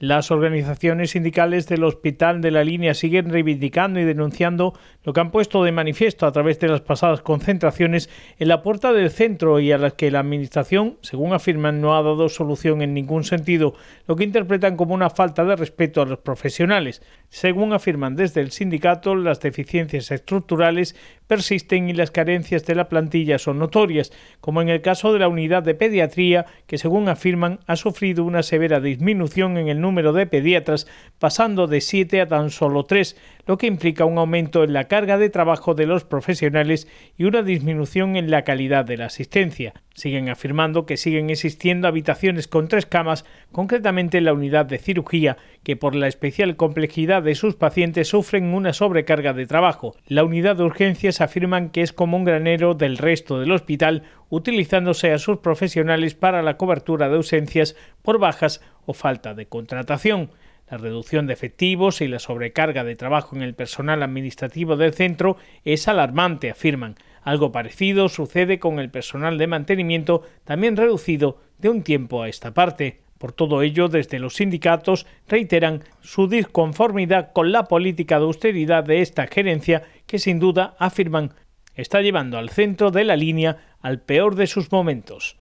Las organizaciones sindicales del Hospital de la Línea siguen reivindicando y denunciando lo que han puesto de manifiesto a través de las pasadas concentraciones en la puerta del centro y a las que la Administración, según afirman, no ha dado solución en ningún sentido, lo que interpretan como una falta de respeto a los profesionales. Según afirman desde el sindicato, las deficiencias estructurales persisten y las carencias de la plantilla son notorias, como en el caso de la unidad de pediatría, que según afirman ha sufrido una severa disminución en el número de pediatras, pasando de siete a tan solo tres lo que implica un aumento en la carga de trabajo de los profesionales y una disminución en la calidad de la asistencia. Siguen afirmando que siguen existiendo habitaciones con tres camas, concretamente en la unidad de cirugía, que por la especial complejidad de sus pacientes sufren una sobrecarga de trabajo. La unidad de urgencias afirman que es como un granero del resto del hospital, utilizándose a sus profesionales para la cobertura de ausencias por bajas o falta de contratación. La reducción de efectivos y la sobrecarga de trabajo en el personal administrativo del centro es alarmante, afirman. Algo parecido sucede con el personal de mantenimiento, también reducido de un tiempo a esta parte. Por todo ello, desde los sindicatos reiteran su disconformidad con la política de austeridad de esta gerencia que sin duda afirman está llevando al centro de la línea al peor de sus momentos.